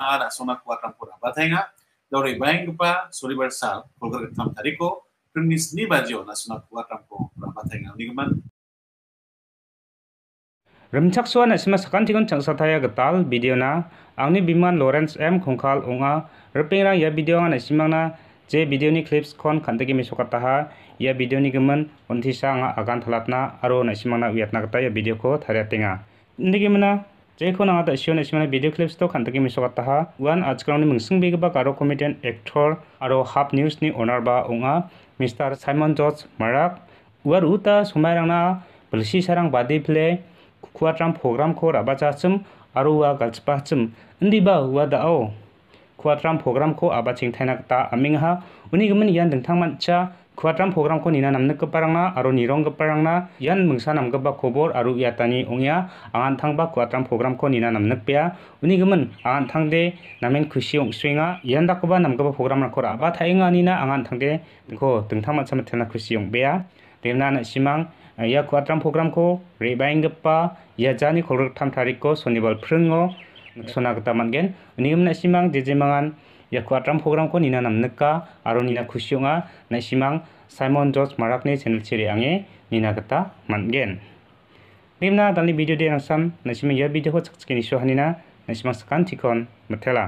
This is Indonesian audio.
ada sona kuatan pura batenga dore bank pa soliversal kulgar ketam tariko prinis ni bajo na sona kuatan pura batenga nigman remchak suan esma sakan tikon changsa thaya gatal video na angni biman lawrence m khongkhal onga rping rang ya video na esimang na जे भिडियोनि clips खन खानदगी मिसकताहा या भिडियोनि गमन उन्थिसा आगान थलातना आरो नसिमाना वियतना गता या भिडियोखौ थारियातेङा निगिमना जेखौ नाङा दासियावनो सिमानि भिडिअ क्लिप्सथ' खान्थाखि मिसगाताहा वान आथिखालावनि मुंसिंबिगबा गार' कमेडियान एक्टर और हाफ निउजनि अनार बा अङा मिस्टार साइमन जर्ज माराक उवार उता समायरांना बुलसि सारां बादि प्ले खुवाट्राम प्रग्रामखौ राबा जासिम आरो उवा गालसिपासिम उन्दैबा उवा दाओ खुवाट्राम प्रग्रामखौ आबाथिं थाइनागता आमिंहा उनिगमन यान नोंथांमानसिया kuatram program ko nina namne kaparangna aro nirong kaparangna yan mungsa namgaba kobor aro yatani ongya angan thangba kuatram program ko nina namne pya uni gumun angan thangde namen k u s h i ongswinga yan dakoba namgaba program n a kora ba thainga nina angan thangde ko t e n g t h a m a chama t e n a k u s h i o n g b e a d e n g n a na simang ya kuatram program ko rebaing k a p p a ya jani kholrak t a m t a r i k ko sonibal p r e n g o sona gata mangen uni gumna simang jejemangan या क्वाट्राम प्रोग्रामखौ निना नामनक्का आरो निना खुसियोङा नायसिमां साइमन जर्ज माराकनि चेनेल सिरि आङे निना गता मानगेन निमना दानि भिडिअ दे आं सान नायसिमां या भिडिअखौ साकसकिनि सहानिना नायसिमां सकान थिकन मथेला